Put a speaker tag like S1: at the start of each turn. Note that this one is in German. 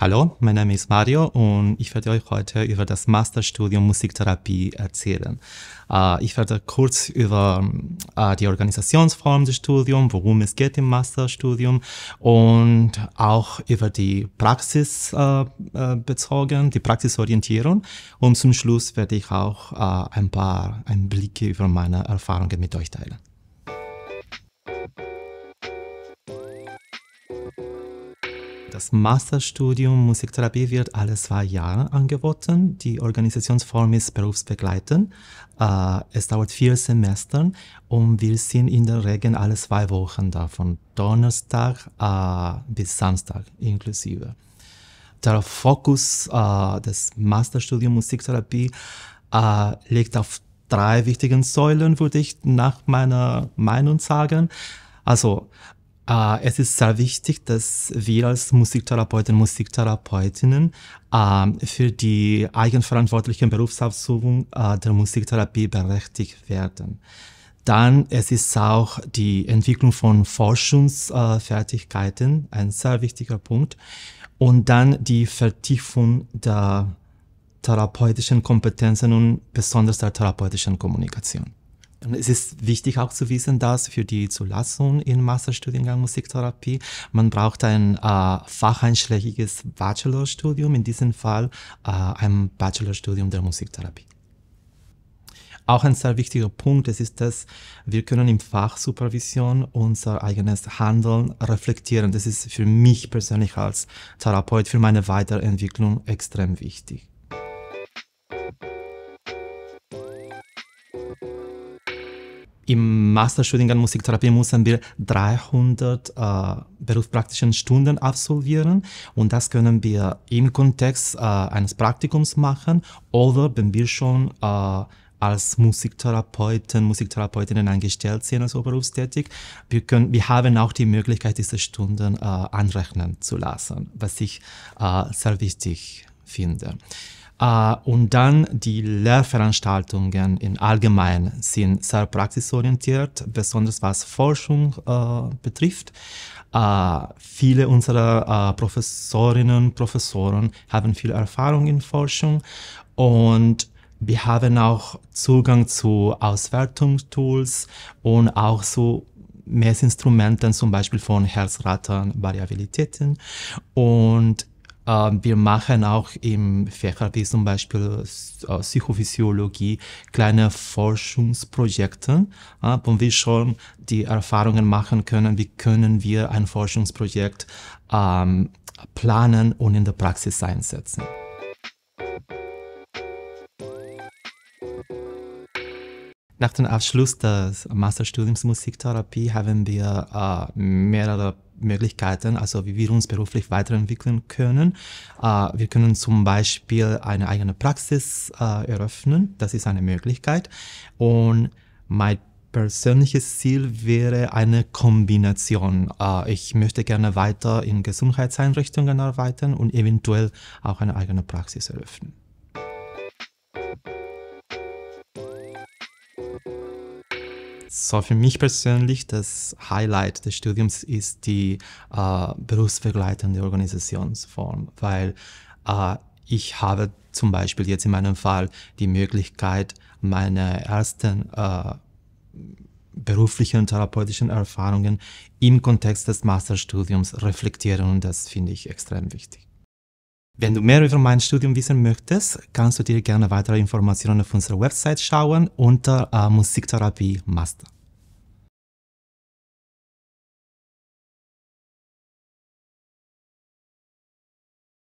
S1: Hallo, mein Name ist Mario und ich werde euch heute über das Masterstudium Musiktherapie erzählen. Äh, ich werde kurz über äh, die Organisationsform des Studiums, worum es geht im Masterstudium und auch über die Praxis äh, bezogen, die Praxisorientierung. Und zum Schluss werde ich auch ein paar Einblicke über meine Erfahrungen mit euch teilen. Das Masterstudium Musiktherapie wird alle zwei Jahre angeboten. Die Organisationsform ist berufsbegleitend. Äh, es dauert vier Semester und wir sind in der Regel alle zwei Wochen da, von Donnerstag äh, bis Samstag inklusive. Der Fokus äh, des Masterstudium Musiktherapie liegt auf drei wichtigen Säulen, würde ich nach meiner Meinung sagen. Also äh, es ist sehr wichtig, dass wir als Musiktherapeuten, Musiktherapeutinnen äh, für die eigenverantwortliche Berufsausübung äh, der Musiktherapie berechtigt werden. Dann es ist auch die Entwicklung von Forschungsfertigkeiten ein sehr wichtiger Punkt. Und dann die Vertiefung der therapeutischen Kompetenzen und besonders der therapeutischen Kommunikation. Und es ist wichtig auch zu wissen, dass für die Zulassung im Masterstudiengang Musiktherapie man braucht ein äh, facheinschlägiges Bachelorstudium, in diesem Fall äh, ein Bachelorstudium der Musiktherapie. Auch ein sehr wichtiger Punkt das ist, dass wir können im Fach Supervision unser eigenes Handeln reflektieren. Das ist für mich persönlich als Therapeut, für meine Weiterentwicklung extrem wichtig. Im Masterstudium Masterstudiengang Musiktherapie müssen wir 300 äh, berufspraktischen Stunden absolvieren und das können wir im Kontext äh, eines Praktikums machen oder wenn wir schon äh, als Musiktherapeuten, Musiktherapeutinnen eingestellt sind, also berufstätig. Wir, können, wir haben auch die Möglichkeit, diese Stunden äh, anrechnen zu lassen, was ich äh, sehr wichtig finde. Uh, und dann die Lehrveranstaltungen in allgemein sind sehr praxisorientiert, besonders was Forschung uh, betrifft. Uh, viele unserer Professorinnen und Professoren haben viel Erfahrung in Forschung und wir haben auch Zugang zu Auswertungstools und auch zu Messinstrumenten, zum Beispiel von Herzraten, Variabilitäten. Und ähm, wir machen auch im Fächer wie zum Beispiel äh, Psychophysiologie kleine Forschungsprojekte, wo wir schon die Erfahrungen machen können, wie können wir ein Forschungsprojekt ähm, planen und in der Praxis einsetzen. Nach dem Abschluss des Masterstudiums Musiktherapie haben wir äh, mehrere Möglichkeiten, also wie wir uns beruflich weiterentwickeln können. Uh, wir können zum Beispiel eine eigene Praxis uh, eröffnen, das ist eine Möglichkeit. Und mein persönliches Ziel wäre eine Kombination. Uh, ich möchte gerne weiter in Gesundheitseinrichtungen arbeiten und eventuell auch eine eigene Praxis eröffnen. So, für mich persönlich, das Highlight des Studiums ist die äh, berufsbegleitende Organisationsform, weil äh, ich habe zum Beispiel jetzt in meinem Fall die Möglichkeit, meine ersten äh, beruflichen und therapeutischen Erfahrungen im Kontext des Masterstudiums reflektieren und das finde ich extrem wichtig. Wenn du mehr über mein Studium wissen möchtest, kannst du dir gerne weitere Informationen auf unserer Website schauen unter äh, Musiktherapie Master.